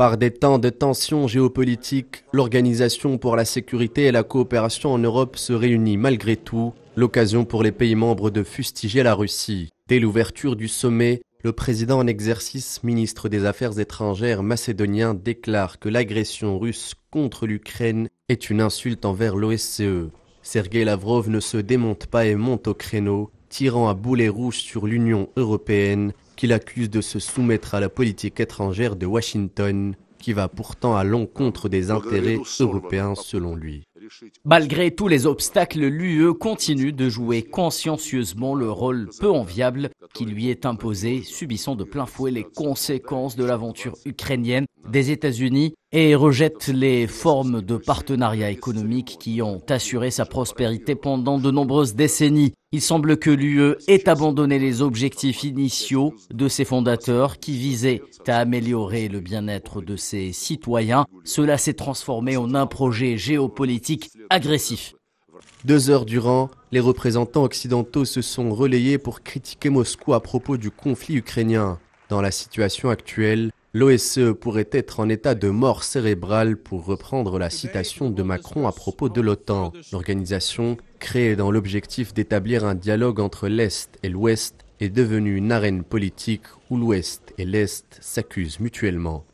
Par des temps de tensions géopolitiques, l'Organisation pour la sécurité et la coopération en Europe se réunit malgré tout, l'occasion pour les pays membres de fustiger la Russie. Dès l'ouverture du sommet, le président en exercice, ministre des Affaires étrangères macédonien, déclare que l'agression russe contre l'Ukraine est une insulte envers l'OSCE. Sergei Lavrov ne se démonte pas et monte au créneau, tirant à boulet rouge sur l'Union européenne qu'il accuse de se soumettre à la politique étrangère de Washington, qui va pourtant à l'encontre des intérêts européens selon lui. Malgré tous les obstacles, l'UE continue de jouer consciencieusement le rôle peu enviable qui lui est imposé, subissant de plein fouet les conséquences de l'aventure ukrainienne, des États-Unis et rejette les formes de partenariat économique qui ont assuré sa prospérité pendant de nombreuses décennies. Il semble que l'UE ait abandonné les objectifs initiaux de ses fondateurs qui visaient à améliorer le bien-être de ses citoyens. Cela s'est transformé en un projet géopolitique agressif. Deux heures durant, les représentants occidentaux se sont relayés pour critiquer Moscou à propos du conflit ukrainien. Dans la situation actuelle, L'OSE pourrait être en état de mort cérébrale pour reprendre la citation de Macron à propos de l'OTAN, l'organisation créée dans l'objectif d'établir un dialogue entre l'Est et l'Ouest est devenue une arène politique où l'Ouest et l'Est s'accusent mutuellement.